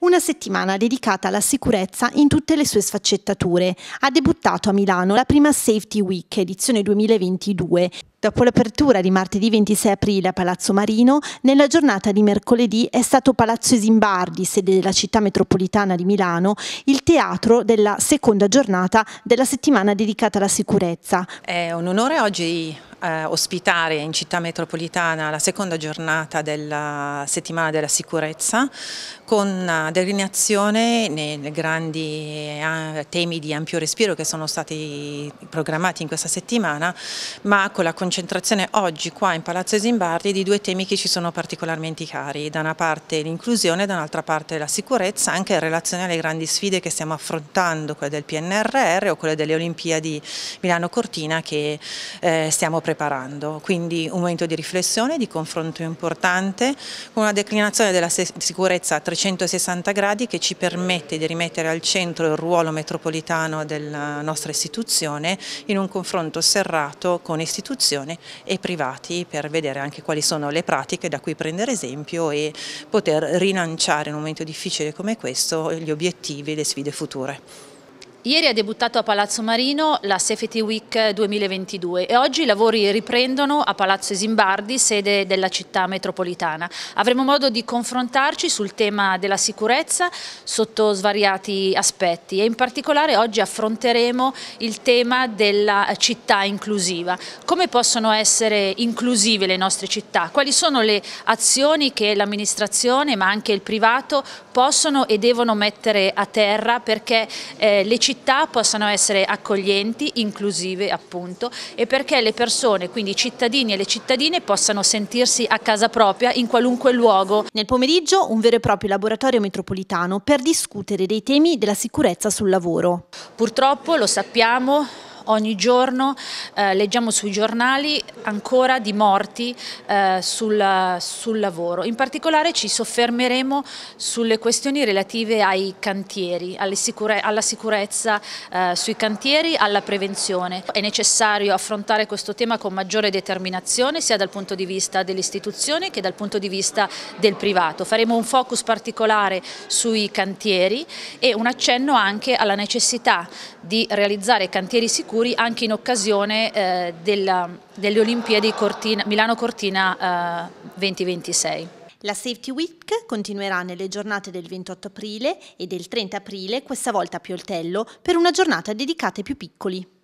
una settimana dedicata alla sicurezza in tutte le sue sfaccettature. Ha debuttato a Milano la prima Safety Week, edizione 2022, Dopo l'apertura di martedì 26 aprile a Palazzo Marino, nella giornata di mercoledì è stato Palazzo Esimbardi, sede della città metropolitana di Milano, il teatro della seconda giornata della settimana dedicata alla sicurezza. È un onore oggi eh, ospitare in città metropolitana la seconda giornata della settimana della sicurezza con una eh, delineazione nei grandi eh, temi di ampio respiro che sono stati programmati in questa settimana ma con la concentrazione oggi qua in Palazzo Zimbardi di due temi che ci sono particolarmente cari, da una parte l'inclusione e dall'altra parte la sicurezza anche in relazione alle grandi sfide che stiamo affrontando, quelle del PNRR o quelle delle Olimpiadi Milano-Cortina che eh, stiamo preparando, quindi un momento di riflessione, di confronto importante, con una declinazione della sicurezza a 360 gradi che ci permette di rimettere al centro il ruolo metropolitano della nostra istituzione in un confronto serrato con istituzioni e privati per vedere anche quali sono le pratiche da cui prendere esempio e poter rilanciare in un momento difficile come questo gli obiettivi e le sfide future. Ieri ha debuttato a Palazzo Marino la Safety Week 2022 e oggi i lavori riprendono a Palazzo Esimbardi, sede della città metropolitana. Avremo modo di confrontarci sul tema della sicurezza sotto svariati aspetti e in particolare oggi affronteremo il tema della città inclusiva. Come possono essere inclusive le nostre città? Quali sono le azioni che l'amministrazione ma anche il privato possono e devono mettere a terra perché eh, le città città possano essere accoglienti, inclusive appunto e perché le persone, quindi i cittadini e le cittadine possano sentirsi a casa propria in qualunque luogo. Nel pomeriggio un vero e proprio laboratorio metropolitano per discutere dei temi della sicurezza sul lavoro. Purtroppo lo sappiamo, ogni giorno eh, leggiamo sui giornali ancora di morti eh, sul, sul, lavoro. In particolare ci soffermeremo sulle questioni relative ai cantieri, sicure, alla sicurezza eh, sui cantieri, alla prevenzione. È necessario affrontare questo tema con maggiore determinazione sia dal punto di vista dell'istituzione che dal punto di vista del privato. Faremo un focus particolare sui cantieri e un accenno anche alla necessità di realizzare cantieri sicuri sicuri anche in occasione eh, della, delle Olimpiadi Milano-Cortina eh, 2026. La Safety Week continuerà nelle giornate del 28 aprile e del 30 aprile, questa volta a Pioltello, per una giornata dedicata ai più piccoli.